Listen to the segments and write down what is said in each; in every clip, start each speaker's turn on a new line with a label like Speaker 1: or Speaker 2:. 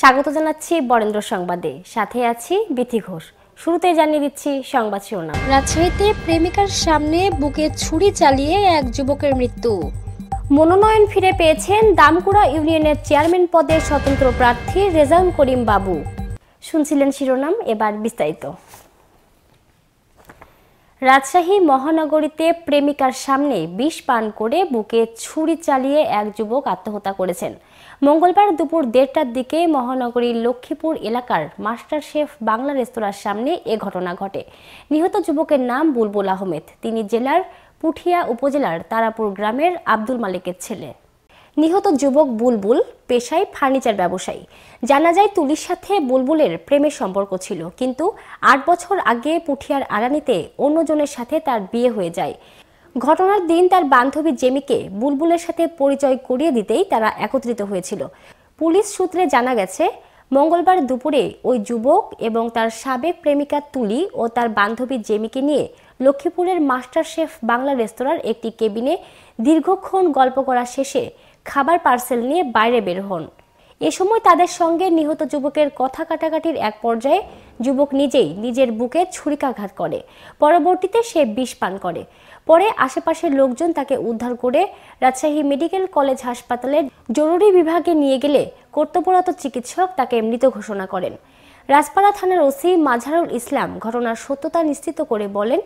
Speaker 1: স্বাগত জানাচ্ছি বরেন্দ্র সংবাদে সাথে আছি বিথি ঘোষ শুরুতে জানিয়ে দিচ্ছি সংবাদ শিরোনাম রাজশাহীতে প্রেমিকার সামনে বুকে ছুরি চালিয়ে এক যুবকের মৃত্যু মনোনয়ন ফিরে পেয়েছেন দামকুড়া ইউনিয়নের চেয়ারম্যান পদের স্বতন্ত্র প্রার্থী রেজাউল করিম বাবু শুনছিলেন শিরোনাম এবার বিস্তারিত রাজশাহী মহানগরীতে প্রেমিকার সামনে বিষ পান করে বুকে ছুরি চালিয়ে এক যুবক আত্মহত্যা করেছেন মঙ্গলবার দুপুর দেড়টার দিকে মহানগরীর লক্ষ্মীপুর এলাকার মাস্টার শেফ বাংলা রেস্তোরাঁর সামনে এ ঘটনা ঘটে নিহত যুবকের নাম বুলবুল আহমেদ তিনি জেলার পুঠিয়া উপজেলার তারাপুর গ্রামের আব্দুল মালিকের ছেলে নিহত যুবক বুলবুল পেশায় ফার্নিচার ব্যবসায়ী জানা যায় তুলির সাথে বুলবুলের প্রেমের সম্পর্ক ছিল কিন্তু আট বছর আগে পুঠিয়ার আড়ানিতে অন্যজনের সাথে তার বিয়ে হয়ে যায় ঘটনার দিন তার বান্ধবী জেমিকে বুলবুলের সাথে পরিচয় করিয়ে দিতেই তারা একত্রিত হয়েছিল পুলিশ সূত্রে জানা গেছে মঙ্গলবার দুপুরে ওই যুবক এবং তার সাবেক প্রেমিকা তুলি ও তার বান্ধবী জেমিকে নিয়ে লক্ষ্মীপুরের মাস্টার শেফ বাংলা রেস্তোরাঁর একটি কেবিনে দীর্ঘক্ষণ গল্প করা শেষে খাবার পার্সেল নিয়ে বাইরে বের হন এ সময় তাদের সঙ্গে নিহত যুবকের কথা কাটাকাটির এক পর্যায়ে যুবক নিজেই নিজের বুকে ছুরিকাঘাত করে পরবর্তীতে সে বিষ পান করে পরে আশেপাশের লোকজন তাকে উদ্ধার করে রাজশাহী মেডিকেল কলেজ হাসপাতালের জরুরি বিভাগে নিয়ে গেলে কর্তব্যরত চিকিৎসক তাকে মৃত ঘোষণা করেন রাজপাড়া থানার ওসি মাঝারুল ইসলাম ঘটনার সত্যতা নিশ্চিত করে বলেন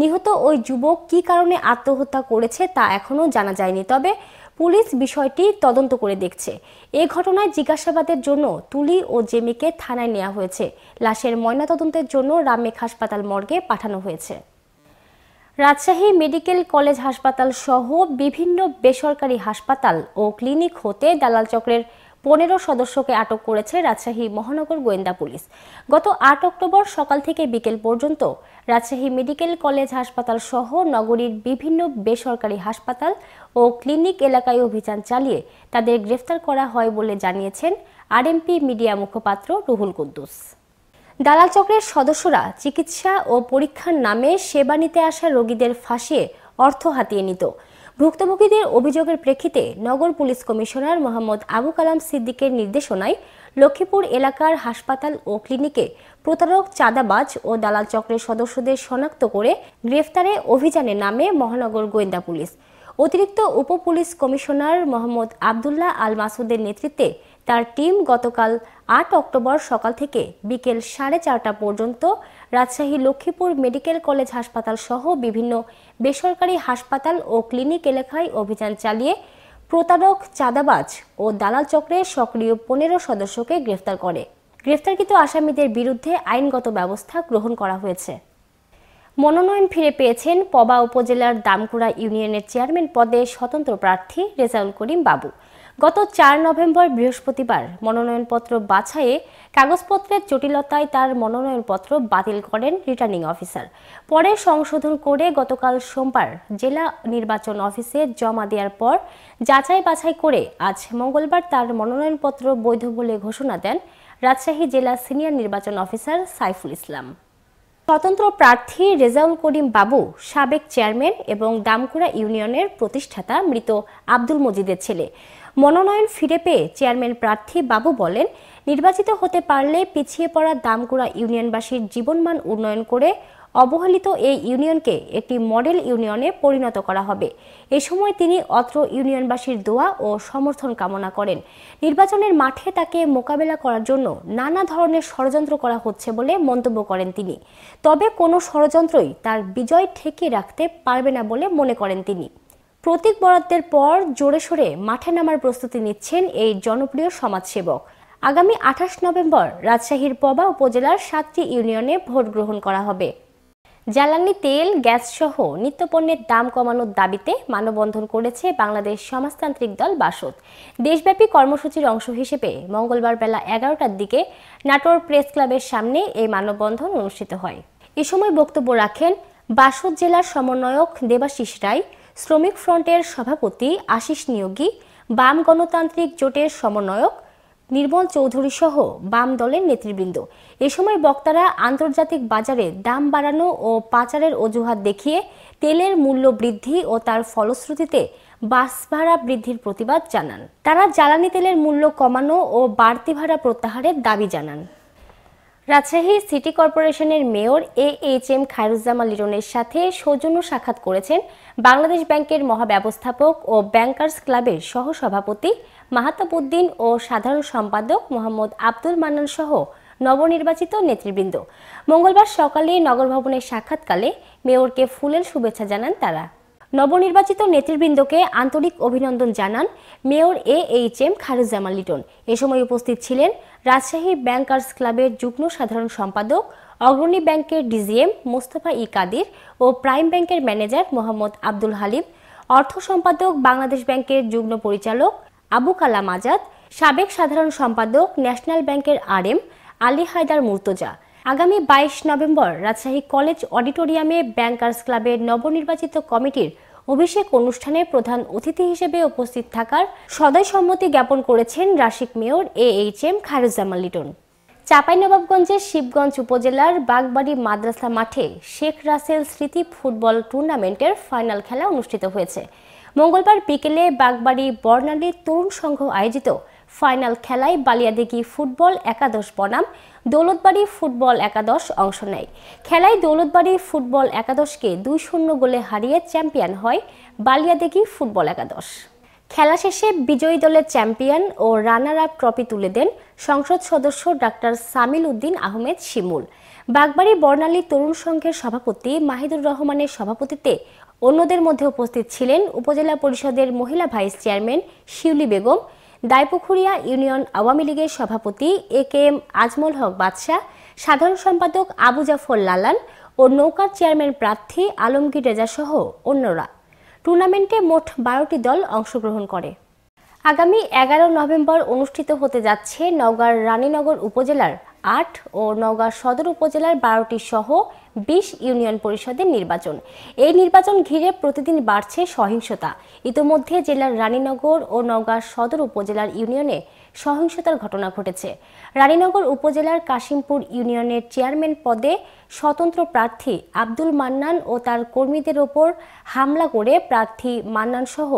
Speaker 1: নিহত ওই যুবক কি কারণে আত্মহত্যা করেছে তা এখনও জানা যায়নি তবে পুলিশ বিষয়টি তদন্ত করে দেখছে এ ঘটনায় জিজ্ঞাসাবাদের জন্য তুলি ও জেমিকে থানায় নেওয়া হয়েছে লাশের ময়নাতদন্তের জন্য রামেক হাসপাতাল মর্গে পাঠানো হয়েছে রাজশাহী মেডিকেল কলেজ হাসপাতাল সহ বিভিন্ন বেসরকারি হাসপাতাল ও ক্লিনিক হতে দালাল চক্রের পনেরো সদস্যকে আটক করেছে রাজশাহী মহানগর গোয়েন্দা পুলিশ গত আট অক্টোবর সকাল থেকে বিকেল পর্যন্ত রাজশাহী মেডিকেল কলেজ হাসপাতাল সহ নগরীর বিভিন্ন বেসরকারি হাসপাতাল ও ক্লিনিক এলাকায় অভিযান চালিয়ে তাদের গ্রেফতার করা হয় বলে জানিয়েছেন আরএমপি মিডিয়া মুখপাত্র রুহুল কুদ্দুস দালাল চক্রের সদস্যরা চিকিৎসা ও পরীক্ষার নামে সেবা নিতে আসা রোগীদের ফাঁসিয়ে অর্থ হাতিয়ে নিত ভুক্তভোগীদের অভিযোগের প্রেক্ষিতে নগর পুলিশ কমিশনার মোহাম্মদ আবু কালাম সিদ্দিকের নির্দেশনায় লক্ষ্মীপুর এলাকার হাসপাতাল ও ক্লিনিকে প্রতারক চাঁদাবাজ ও দালাল চক্রের সদস্যদের শনাক্ত করে গ্রেফতারে অভিযানে নামে মহানগর গোয়েন্দা পুলিশ অতিরিক্ত উপ পুলিশ কমিশনার মোহাম্মদ আবদুল্লাহ আল মাসুদের নেতৃত্বে তার টিম গতকাল আট অক্টোবর সকাল থেকে বিকেল সাড়ে চারটা পর্যন্ত রাজশাহী লক্ষ্মীপুর মেডিকেল কলেজ হাসপাতাল সহ বিভিন্ন বেসরকারি হাসপাতাল ও ক্লিনিক এলাকায় অভিযান চালিয়ে প্রতারক চাঁদাবাজ ও দালাল চক্রে সক্রিয় পনেরো সদস্যকে গ্রেফতার করে গ্রেফতারকৃত আসামিদের বিরুদ্ধে আইনগত ব্যবস্থা গ্রহণ করা হয়েছে মনোনয়ন ফিরে পেয়েছেন পবা উপজেলার দামকুড়া ইউনিয়নের চেয়ারম্যান পদে স্বতন্ত্র প্রার্থী রেজাউল করিম বাবু গত চার নভেম্বর বৃহস্পতিবার মনোনয়নপত্র বাছাইয়ে কাগজপত্রের জটিলতায় তার মনোনয়নপত্র বাতিল করেন রিটার্নিং অফিসার পরে সংশোধন করে গতকাল সোমবার জেলা নির্বাচন অফিসে জমা দেওয়ার পর যাচাই বাছাই করে আজ মঙ্গলবার তার মনোনয়নপত্র বৈধ বলে ঘোষণা দেন রাজশাহী জেলা সিনিয়র নির্বাচন অফিসার সাইফুল ইসলাম স্বতন্ত্র প্রার্থী রেজাউল করিম বাবু সাবেক চেয়ারম্যান এবং দামকুড়া ইউনিয়নের প্রতিষ্ঠাতা মৃত আব্দুল মজিদের ছেলে মনোনয়ন ফিরে পেয়ে চেয়ারম্যান প্রার্থী বাবু বলেন নির্বাচিত হতে পারলে পিছিয়ে পড়া দামকুড়া ইউনিয়নবাসীর জীবনমান উন্নয়ন করে অবহেলিত এই ইউনিয়নকে একটি মডেল ইউনিয়নে পরিণত করা হবে এ সময় তিনি অত্র ইউনিয়নবাসীর দোয়া ও সমর্থন কামনা করেন নির্বাচনের মাঠে তাকে মোকাবেলা করার জন্য নানা ধরনের ষড়যন্ত্র করা হচ্ছে বলে মন্তব্য করেন তিনি তবে কোনো ষড়যন্ত্রই তার বিজয় ঠেকিয়ে রাখতে পারবে না বলে মনে করেন তিনি প্রতীক বরাদ্দের পর জোরে সোরে মাঠে নামার প্রস্তুতি নিচ্ছেন এই জনপ্রিয় সমাজসেবক আগামী আঠাশ নভেম্বর রাজশাহীর পবা উপজেলার সাতটি ইউনিয়নে ভোট গ্রহণ করা হবে জ্বালানি তেল গ্যাস সহ নিত্যপণ্যের দাম কমানোর দাবিতে মানববন্ধন করেছে বাংলাদেশ সমাজতান্ত্রিক দল বাসদ দেশব্যাপী কর্মসূচির অংশ হিসেবে মঙ্গলবার বেলা এগারোটার দিকে নাটোর প্রেস ক্লাবের সামনে এই মানববন্ধন অনুষ্ঠিত হয় এ সময় বক্তব্য রাখেন বাসদ জেলার সমন্বয়ক দেবাশিস রায় শ্রমিক ফ্রন্টের সভাপতি আশিস নিয়োগী বাম গণতান্ত্রিক জোটের সমন্বয়ক নির্মল চৌধুরী সহ বাম দলের নেতৃবৃন্দ এ সময় বক্তারা আন্তর্জাতিক বাজারে দাম বাড়ানো ও পাচারের অজুহাত দেখিয়ে তেলের মূল্য বৃদ্ধি ও তার ফলশ্রুতিতে বাস ভাড়া বৃদ্ধির প্রতিবাদ জানান তারা জ্বালানি তেলের মূল্য কমানো ও বাড়তি ভাড়া প্রত্যাহারের দাবি জানান রাজশাহী সিটি কর্পোরেশনের mayor A H M Khairuzzaman লিটনের সাথে সৌজন্য সাক্ষাৎ করেছেন বাংলাদেশ ব্যাংকের মহাব্যবস্থাপক ও ব্যাংকার্স ক্লাবের সহসভাপতি মাহাতাবুদ্দিন ও সাধারণ সম্পাদক মোহাম্মদ আব্দুল মান্নান সহ নবনির্বাচিত নেতৃবৃন্দ মঙ্গলবার সকালে নগর ভবনের সাক্ষাৎকালে মেয়রকে ফুলের শুভেচ্ছা জানান তারা নবনির্বাচিত নেতৃবৃন্দকে আন্তরিক অভিনন্দন জানান mayor A H M Khairuzzaman Liton এ সময় উপস্থিত ছিলেন রাজশাহী ব্যাংকার্স ক্লাবের যুগ্ম সাধারণ সম্পাদক অগ্রণী ব্যাংকের ডিজিএম মোস্তফা ই কাদির ও প্রাইম ব্যাংকের ম্যানেজার মোহাম্মদ আব্দুল হালিম অর্থ সম্পাদক বাংলাদেশ ব্যাংকের যুগ্ম পরিচালক আবু কালাম আজাদ সাবেক সাধারণ সম্পাদক ন্যাশনাল ব্যাংকের আর এম আলী হায়দার মুর্তজা আগামী বাইশ নভেম্বর রাজশাহী কলেজ অডিটোরিয়ামে ব্যাংকার্স ক্লাবের নবনির্বাচিত কমিটির অভিষেক অনুষ্ঠানে প্রধান অতিথি হিসেবে উপস্থিত থাকার সদয় সম্মতি জ্ঞাপন করেছেন Rasik mayor A H M Khairuzzaman Liton চাঁপাইনবাবগঞ্জের শিবগঞ্জ উপজেলার বাগবাড়ি মাদ্রাসা মাঠে শেখ রাসেল স্মৃতি ফুটবল টুর্নামেন্টের ফাইনাল খেলা অনুষ্ঠিত হয়েছে মঙ্গলবার বিকেলে বাগবাড়ি বর্ণালী তরুণ সংঘ আয়োজিত ফাইনাল খেলায় বালিয়াদিঘি ফুটবল একাদশ বনাম দৌলতবাড়ি ফুটবল একাদশ অংশ নেয় খেলায় দৌলতবাড়ি ফুটবল একাদশকে দুই শূন্য গোলে হারিয়ে চ্যাম্পিয়ন হয় বালিয়াদিঘি ফুটবল একাদশ খেলা শেষে বিজয়ী দলের চ্যাম্পিয়ন ও রানার আপ ট্রফি তুলে দেন সংসদ সদস্য ডাক্তার সামিল উদ্দিন আহমেদ শিমুল বাগবাড়ি বর্ণালী তরুণ সংঘের সভাপতি মাহিদুর রহমানের সভাপতিত্বে অন্যদের মধ্যে উপস্থিত ছিলেন উপজেলা পরিষদের মহিলা vice chairman Shiuli Begum Daipukhuria union Awami লীগের সভাপতি এ কে এম আজমল হক বাদশাহ সাধারণ সম্পাদক আবু জাফর লালান ও নৌকার চেয়ারম্যান প্রার্থী আলমগীর রেজা সহ অন্যরা টুর্নামেন্টে মোট বারোটি দল অংশগ্রহণ করে আগামী এগারো নভেম্বর অনুষ্ঠিত হতে যাচ্ছে নওগাঁর রানীনগর উপজেলার আট ও নওগাঁ সদর উপজেলার বারোটি সহ বিশ ইউনিয়ন পরিষদের নির্বাচন এই নির্বাচন ঘিরে প্রতিদিন বাড়ছে সহিংসতা ইতোমধ্যে জেলার রানীনগর ও নওগাঁ সদর উপজেলার ইউনিয়নে সহিংসতার ঘটনা ঘটেছে রানীনগর উপজেলার কাশিমপুর ইউনিয়নের চেয়ারম্যান পদে স্বতন্ত্র প্রার্থী আব্দুল মান্নান ও তার কর্মীদের ওপর হামলা করে প্রার্থী মান্নান সহ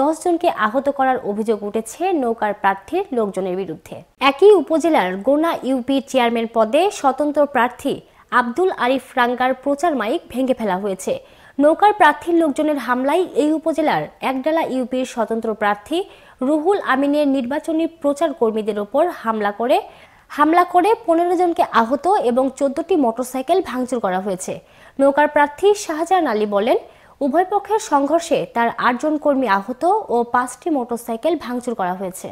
Speaker 1: দশজনকে আহত করার অভিযোগ উঠেছে নৌকার প্রার্থীর লোকজনের বিরুদ্ধে একই উপজেলার গোনা ইউপি চেয়ারম্যান পদে স্বতন্ত্র প্রার্থী আব্দুল আরিফ রাঙ্গার প্রচার মাইক ভেঙে ফেলা হয়েছে নৌকার প্রার্থীর লোকজনের হামলায় এই উপজেলার একডালা ইউপির স্বতন্ত্র প্রার্থী রুহুল আমিনের নির্বাচনী প্রচার কর্মীদের ওপর হামলা করে হামলা করে পনেরো জনকে আহত এবং চোদ্দটি মোটরসাইকেল ভাঙচুর করা হয়েছে নৌকার প্রার্থী শাহজাহান আলী বলেন উভয় পক্ষের সংঘর্ষে তার আটজন কর্মী আহত ও পাঁচটি মোটরসাইকেল ভাঙচুর করা হয়েছে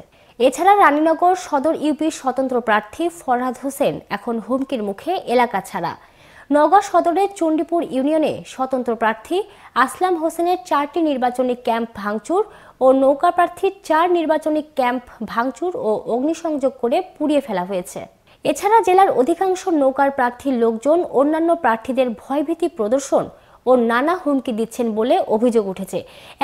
Speaker 1: এছাড়া রানীনগর সদর ইউপির স্বতন্ত্র প্রার্থী ফরহাদ হোসেন এখন হুমকির মুখে এলাকা ছাড়া নগর সদরের চণ্ডীপুর ইউনিয়নে স্বতন্ত্র প্রার্থী আসলাম হোসেনের চারটি নির্বাচনী ক্যাম্প ভাঙচুর ও নৌকা প্রার্থীর চার নির্বাচনী ক্যাম্প ভাঙচুর ও অগ্নিসংযোগ করে পুড়িয়ে ফেলা হয়েছে এছাড়া জেলার অধিকাংশ নৌকার প্রার্থীর লোকজন অন্যান্য প্রার্থীদের ভয়ভীতি প্রদর্শন ও নানা হুমকি দিচ্ছেন বলে অভিযোগ উঠেছে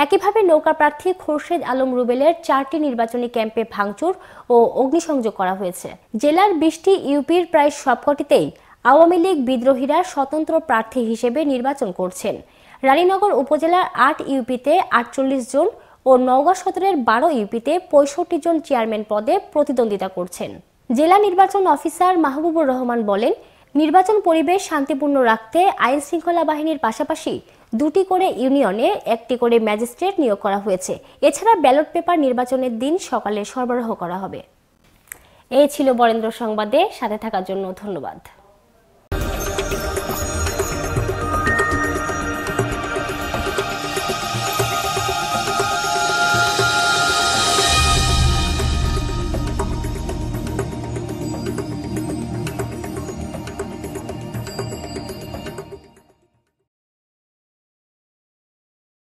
Speaker 1: একইভাবে নৌকা প্রার্থী খোরশেদ আলম রুবেলের চারটি নির্বাচনী ক্যাম্পে ভাঙচুর ও অগ্নিসংযোগ করা হয়েছে জেলার বিশটি ইউপির প্রায় সবকটিতেই আওয়ামী লীগ বিদ্রোহীরা স্বতন্ত্র প্রার্থী হিসেবে নির্বাচন করছেন রানীনগর উপজেলার আট ইউপিতে আটচল্লিশ জন ও নওগাঁ সদরের বারো ইউপিতে পঁয়ষট্টি জন চেয়ারম্যান পদে প্রতিদ্বন্দ্বিতা করছেন জেলা নির্বাচন অফিসার মাহবুবুর রহমান বলেন নির্বাচন পরিবেশ শান্তিপূর্ণ রাখতে আইন শৃঙ্খলা বাহিনীর পাশাপাশি দুটি করে ইউনিয়নে একটি করে ম্যাজিস্ট্রেট নিয়োগ করা হয়েছে এছাড়া ব্যালট পেপার নির্বাচনের দিন সকালে সরবরাহ করা হবে এই ছিল বরেন্দ্র সংবাদে সাথে থাকার জন্য ধন্যবাদ